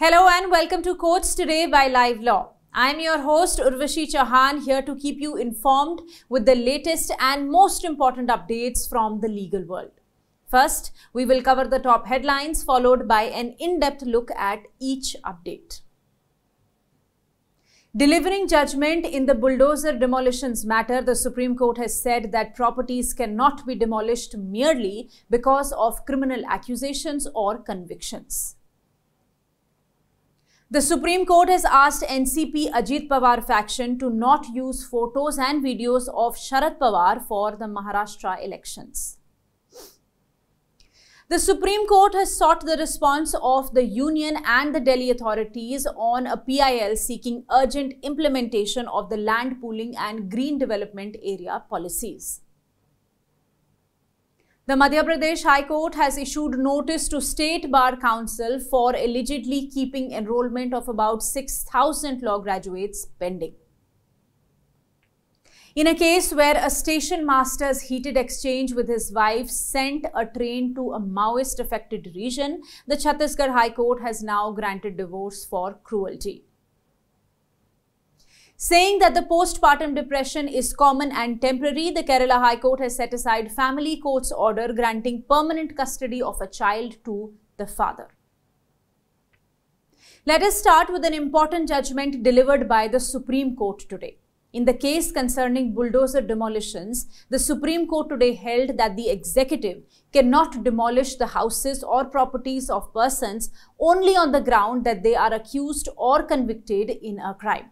Hello and welcome to Courts Today by Live Law. I'm your host Urvashi Chauhan here to keep you informed with the latest and most important updates from the legal world. First, we will cover the top headlines followed by an in-depth look at each update. Delivering judgment in the bulldozer demolitions matter, the Supreme Court has said that properties cannot be demolished merely because of criminal accusations or convictions. The Supreme Court has asked NCP Ajit Pawar faction to not use photos and videos of Sharad Pawar for the Maharashtra elections. The Supreme Court has sought the response of the Union and the Delhi authorities on a PIL seeking urgent implementation of the land pooling and green development area policies. The Madhya Pradesh High Court has issued notice to State Bar Council for allegedly keeping enrollment of about 6,000 law graduates pending. In a case where a station master's heated exchange with his wife sent a train to a Maoist affected region, the Chhattisgarh High Court has now granted divorce for cruelty. Saying that the postpartum depression is common and temporary, the Kerala High Court has set aside family court's order granting permanent custody of a child to the father. Let us start with an important judgment delivered by the Supreme Court today. In the case concerning bulldozer demolitions, the Supreme Court today held that the executive cannot demolish the houses or properties of persons only on the ground that they are accused or convicted in a crime.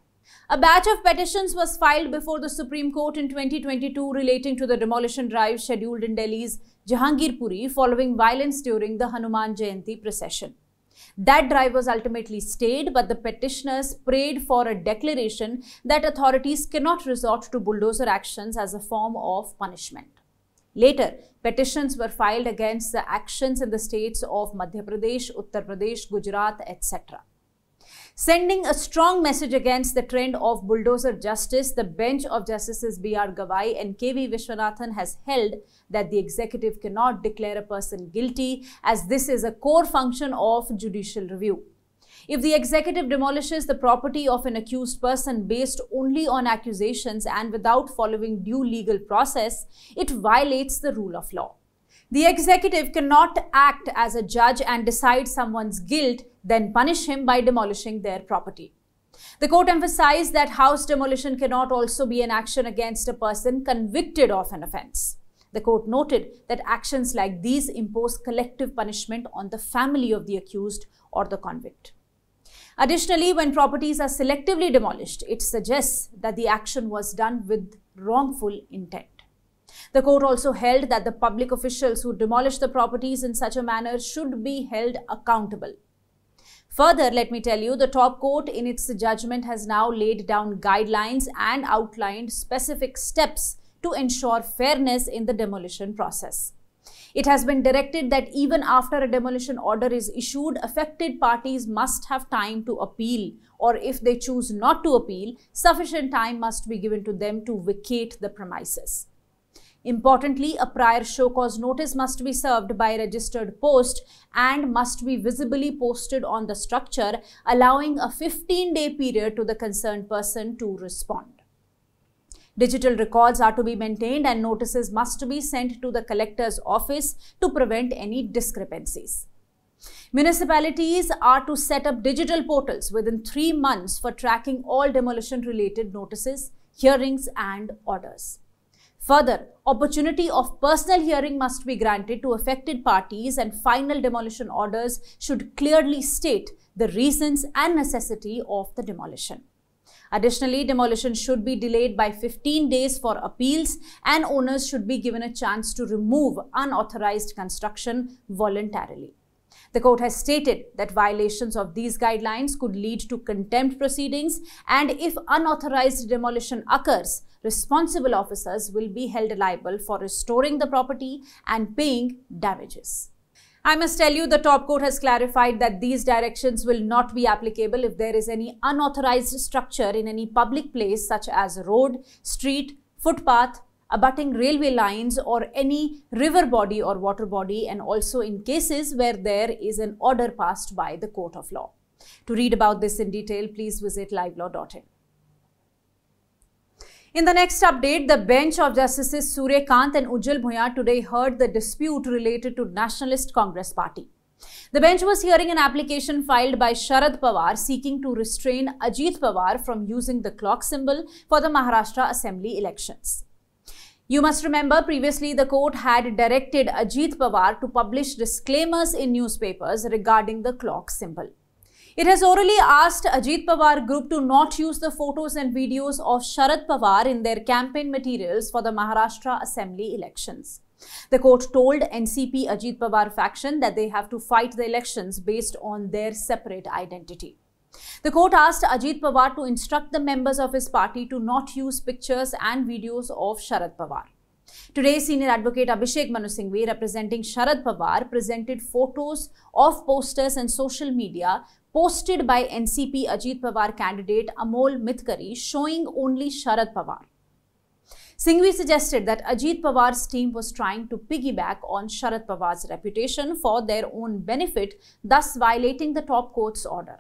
A batch of petitions was filed before the Supreme Court in 2022 relating to the demolition drive scheduled in Delhi's Jahangirpuri following violence during the Hanuman Jayanti procession. That drive was ultimately stayed, but the petitioners prayed for a declaration that authorities cannot resort to bulldozer actions as a form of punishment. Later, petitions were filed against the actions in the states of Madhya Pradesh, Uttar Pradesh, Gujarat, etc. Sending a strong message against the trend of bulldozer justice, the bench of Justices B.R. Gawai and K.V. Vishwanathan has held that the executive cannot declare a person guilty as this is a core function of judicial review. If the executive demolishes the property of an accused person based only on accusations and without following due legal process, it violates the rule of law. The executive cannot act as a judge and decide someone's guilt, then punish him by demolishing their property. The court emphasized that house demolition cannot also be an action against a person convicted of an offense. The court noted that actions like these impose collective punishment on the family of the accused or the convict. Additionally, when properties are selectively demolished, it suggests that the action was done with wrongful intent. The court also held that the public officials who demolished the properties in such a manner should be held accountable. Further, let me tell you, the top court in its judgment has now laid down guidelines and outlined specific steps to ensure fairness in the demolition process. It has been directed that even after a demolition order is issued, affected parties must have time to appeal or if they choose not to appeal, sufficient time must be given to them to vacate the premises. Importantly, a prior show cause notice must be served by registered post and must be visibly posted on the structure, allowing a 15-day period to the concerned person to respond. Digital records are to be maintained and notices must be sent to the collector's office to prevent any discrepancies. Municipalities are to set up digital portals within three months for tracking all demolition related notices, hearings and orders. Further, opportunity of personal hearing must be granted to affected parties and final demolition orders should clearly state the reasons and necessity of the demolition. Additionally, demolition should be delayed by 15 days for appeals and owners should be given a chance to remove unauthorized construction voluntarily. The court has stated that violations of these guidelines could lead to contempt proceedings and if unauthorized demolition occurs, responsible officers will be held liable for restoring the property and paying damages. I must tell you, the top court has clarified that these directions will not be applicable if there is any unauthorized structure in any public place such as road, street, footpath, abutting railway lines or any river body or water body and also in cases where there is an order passed by the court of law. To read about this in detail, please visit livelaw.in. In the next update, the bench of Justices Suryakant and Ujjal Bhoyan today heard the dispute related to Nationalist Congress Party. The bench was hearing an application filed by Sharad Pawar seeking to restrain Ajit Pawar from using the clock symbol for the Maharashtra Assembly elections. You must remember previously the court had directed Ajit Pawar to publish disclaimers in newspapers regarding the clock symbol. It has orally asked Ajit Pawar group to not use the photos and videos of Sharad Pawar in their campaign materials for the Maharashtra Assembly elections. The court told NCP Ajit Pawar faction that they have to fight the elections based on their separate identity. The court asked Ajit Pawar to instruct the members of his party to not use pictures and videos of Sharad Pawar. Today, senior advocate Abhishek Manu Singhvi, representing Sharad Pawar, presented photos of posters and social media posted by NCP Ajit Pawar candidate Amol Mitkari, showing only Sharad Pawar. Singhvi suggested that Ajit Pawar's team was trying to piggyback on Sharad Pawar's reputation for their own benefit, thus violating the top court's order.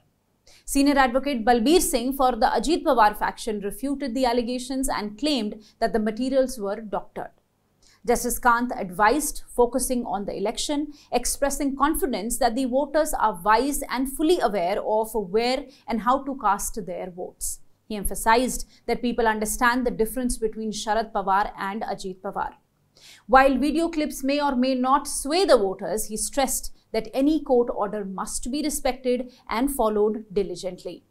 Senior advocate Balbir Singh for the Ajit Pawar faction refuted the allegations and claimed that the materials were doctored. Justice Kant advised focusing on the election, expressing confidence that the voters are wise and fully aware of where and how to cast their votes. He emphasized that people understand the difference between Sharad Pawar and Ajit Pawar. While video clips may or may not sway the voters, he stressed that any court order must be respected and followed diligently.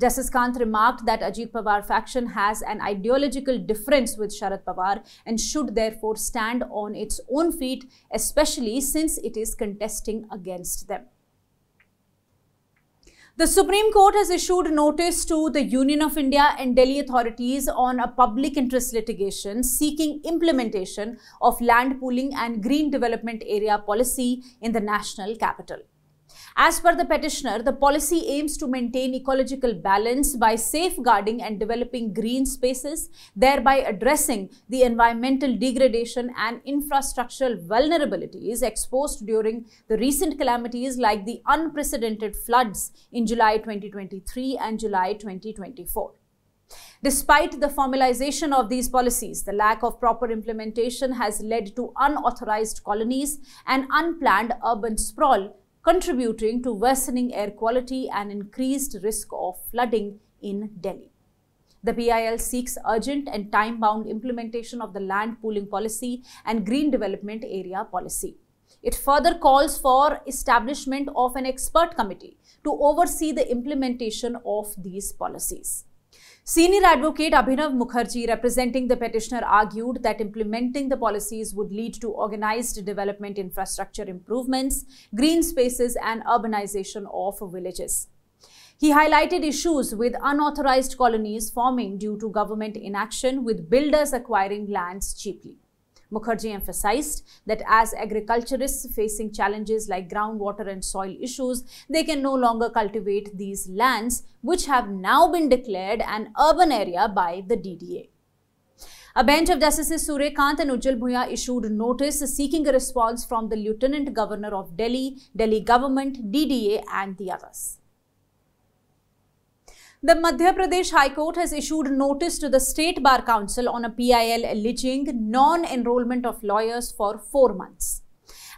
Justice Kant remarked that Ajit Pawar faction has an ideological difference with Sharad Pawar and should therefore stand on its own feet, especially since it is contesting against them. The Supreme Court has issued notice to the Union of India and Delhi authorities on a public interest litigation seeking implementation of land pooling and green development area policy in the national capital. As per the petitioner, the policy aims to maintain ecological balance by safeguarding and developing green spaces, thereby addressing the environmental degradation and infrastructural vulnerabilities exposed during the recent calamities like the unprecedented floods in July 2023 and July 2024. Despite the formalization of these policies, the lack of proper implementation has led to unauthorized colonies and unplanned urban sprawl contributing to worsening air quality and increased risk of flooding in Delhi. The PIL seeks urgent and time-bound implementation of the land pooling policy and green development area policy. It further calls for establishment of an expert committee to oversee the implementation of these policies. Senior advocate Abhinav Mukherjee, representing the petitioner, argued that implementing the policies would lead to organized development, infrastructure improvements, green spaces, and urbanization of villages. He highlighted issues with unauthorized colonies forming due to government inaction, with builders acquiring lands cheaply. Mukherjee emphasized that as agriculturists facing challenges like groundwater and soil issues, they can no longer cultivate these lands, which have now been declared an urban area by the DDA. A bench of Justices Kant and Ujjal Bhuya issued notice seeking a response from the Lieutenant Governor of Delhi, Delhi government, DDA and the others. The Madhya Pradesh High Court has issued notice to the State Bar Council on a PIL alleging non-enrollment of lawyers for four months.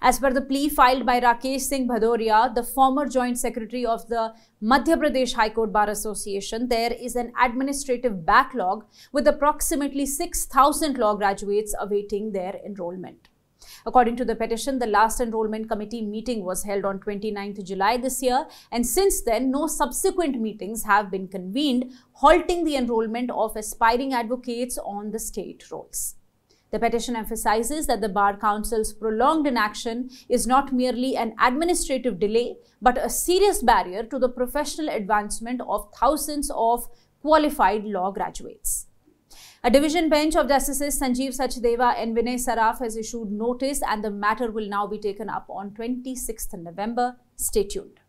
As per the plea filed by Rakesh Singh Bhadoria, the former Joint Secretary of the Madhya Pradesh High Court Bar Association, there is an administrative backlog with approximately 6,000 law graduates awaiting their enrollment. According to the petition, the last enrollment committee meeting was held on 29th July this year and since then no subsequent meetings have been convened halting the enrollment of aspiring advocates on the state rolls. The petition emphasizes that the Bar Council's prolonged inaction is not merely an administrative delay, but a serious barrier to the professional advancement of thousands of qualified law graduates. A division bench of Justices Sanjeev Sachdeva and Vinay Saraf has issued notice and the matter will now be taken up on 26th November. Stay tuned.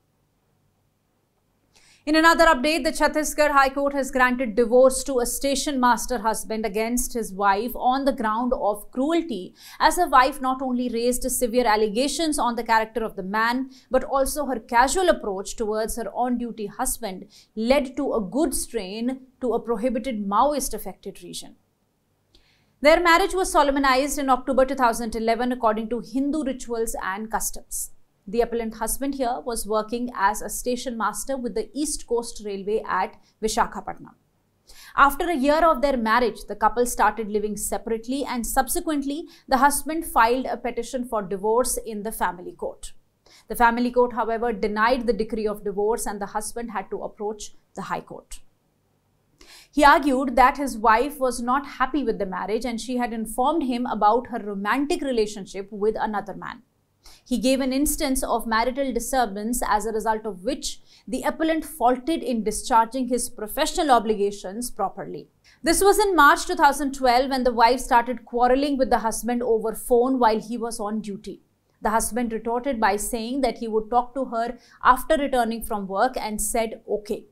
In another update, the Chhattisgarh High Court has granted divorce to a station master husband against his wife on the ground of cruelty, as the wife not only raised severe allegations on the character of the man, but also her casual approach towards her on-duty husband led to a good strain to a prohibited Maoist-affected region. Their marriage was solemnized in October 2011 according to Hindu rituals and customs. The appellant husband here was working as a station master with the East Coast Railway at Vishakhapatnam. After a year of their marriage, the couple started living separately and subsequently, the husband filed a petition for divorce in the family court. The family court, however, denied the decree of divorce and the husband had to approach the high court. He argued that his wife was not happy with the marriage and she had informed him about her romantic relationship with another man. He gave an instance of marital disturbance as a result of which the appellant faulted in discharging his professional obligations properly. This was in March 2012 when the wife started quarreling with the husband over phone while he was on duty. The husband retorted by saying that he would talk to her after returning from work and said okay.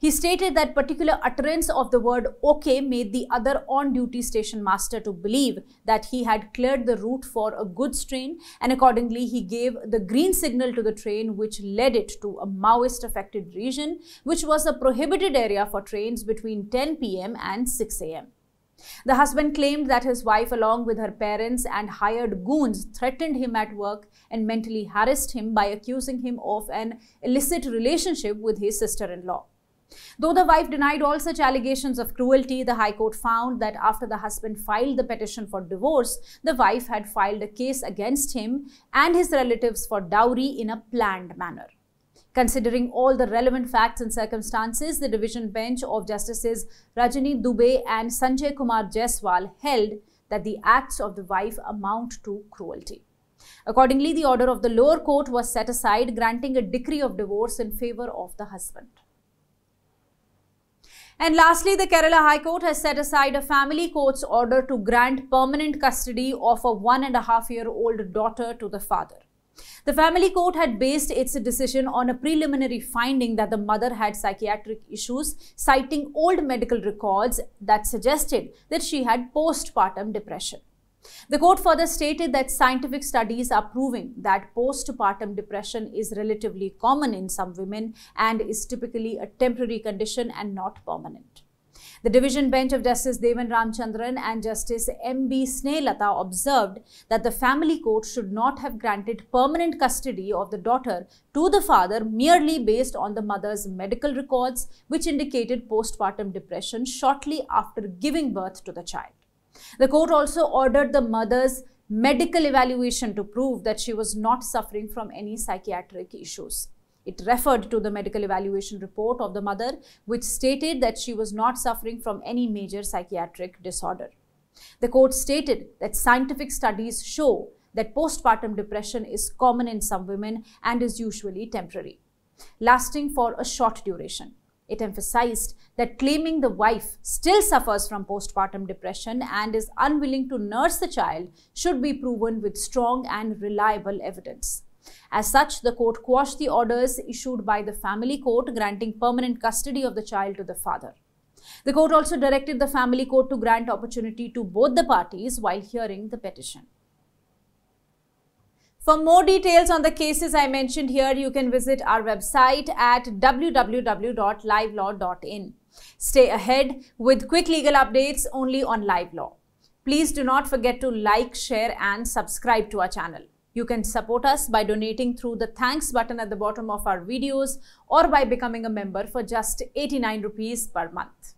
He stated that particular utterance of the word okay made the other on duty station master to believe that he had cleared the route for a goods train and accordingly he gave the green signal to the train which led it to a Maoist affected region which was a prohibited area for trains between 10 pm and 6 am. The husband claimed that his wife, along with her parents and hired goons, threatened him at work and mentally harassed him by accusing him of an illicit relationship with his sister in law. Though the wife denied all such allegations of cruelty, the High Court found that after the husband filed the petition for divorce, the wife had filed a case against him and his relatives for dowry in a planned manner. Considering all the relevant facts and circumstances, the division bench of Justices Rajani Dubey and Sanjay Kumar Jaiswal held that the acts of the wife amount to cruelty. Accordingly, the order of the lower court was set aside, granting a decree of divorce in favor of the husband. And lastly, the Kerala High Court has set aside a family court's order to grant permanent custody of a one and a half year old daughter to the father. The family court had based its decision on a preliminary finding that the mother had psychiatric issues, citing old medical records that suggested that she had postpartum depression. The court further stated that scientific studies are proving that postpartum depression is relatively common in some women and is typically a temporary condition and not permanent. The division bench of Justice Devan Ramchandran and Justice M.B. Snelata observed that the family court should not have granted permanent custody of the daughter to the father merely based on the mother's medical records, which indicated postpartum depression shortly after giving birth to the child. The court also ordered the mother's medical evaluation to prove that she was not suffering from any psychiatric issues. It referred to the medical evaluation report of the mother, which stated that she was not suffering from any major psychiatric disorder. The court stated that scientific studies show that postpartum depression is common in some women and is usually temporary, lasting for a short duration. It emphasized that claiming the wife still suffers from postpartum depression and is unwilling to nurse the child should be proven with strong and reliable evidence. As such, the court quashed the orders issued by the family court granting permanent custody of the child to the father. The court also directed the family court to grant opportunity to both the parties while hearing the petition. For more details on the cases I mentioned here, you can visit our website at www.livelaw.in. Stay ahead with quick legal updates only on Live Law. Please do not forget to like, share and subscribe to our channel. You can support us by donating through the thanks button at the bottom of our videos or by becoming a member for just 89 rupees per month.